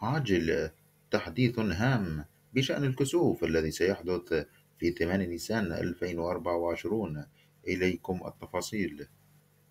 عاجل تحديث هام بشأن الكسوف الذي سيحدث في 8 نيسان 2024 إليكم التفاصيل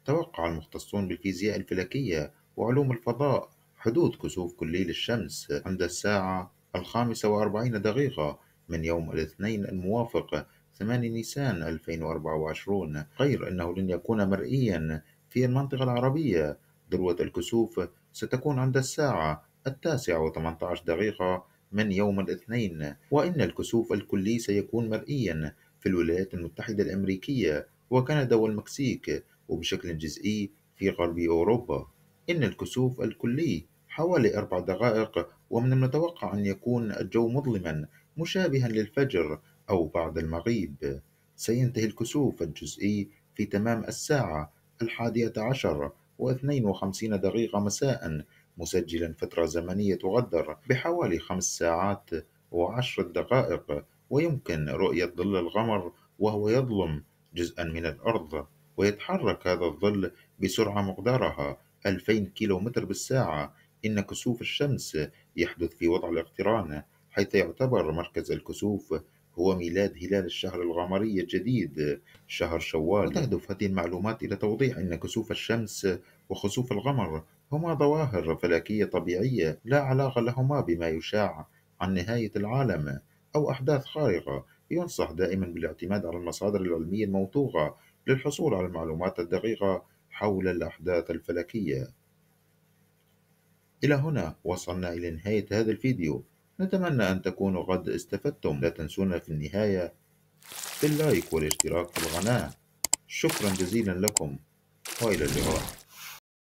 توقع المختصون بالفيزياء الفلكية وعلوم الفضاء حدوث كسوف كلي للشمس عند الساعة الخامسة وأربعين دقيقة من يوم الاثنين الموافق 8 نيسان 2024 غير أنه لن يكون مرئيا في المنطقة العربية ذروة الكسوف ستكون عند الساعة التاسع و18 دقيقة من يوم الاثنين وإن الكسوف الكلي سيكون مرئيا في الولايات المتحدة الأمريكية وكندا والمكسيك وبشكل جزئي في غرب أوروبا إن الكسوف الكلي حوالي أربع دقائق ومن المتوقع أن يكون الجو مظلما مشابها للفجر أو بعد المغيب سينتهي الكسوف الجزئي في تمام الساعة الحادية عشر واثنين وخمسين دقيقة مساء مسجلا فترة زمنية تقدر بحوالي خمس ساعات وعشر دقائق ويمكن رؤية ظل القمر وهو يظلم جزءا من الأرض ويتحرك هذا الظل بسرعة مقدارها 2000 كيلومتر بالساعة إن كسوف الشمس يحدث في وضع الاقتران حيث يعتبر مركز الكسوف هو ميلاد هلال الشهر القمري الجديد شهر شوال تهدف هذه المعلومات إلى توضيح أن كسوف الشمس وخسوف القمر هما ظواهر فلكية طبيعية لا علاقة لهما بما يشاع عن نهاية العالم أو أحداث خارقة ينصح دائما بالاعتماد على المصادر العلمية الموثوقة للحصول على المعلومات الدقيقة حول الأحداث الفلكية إلى هنا وصلنا إلى نهاية هذا الفيديو نتمنى أن تكونوا قد استفدتم لا تنسونا في النهاية باللايك والاشتراك في القناة شكرا جزيلا لكم وإلى اللقاء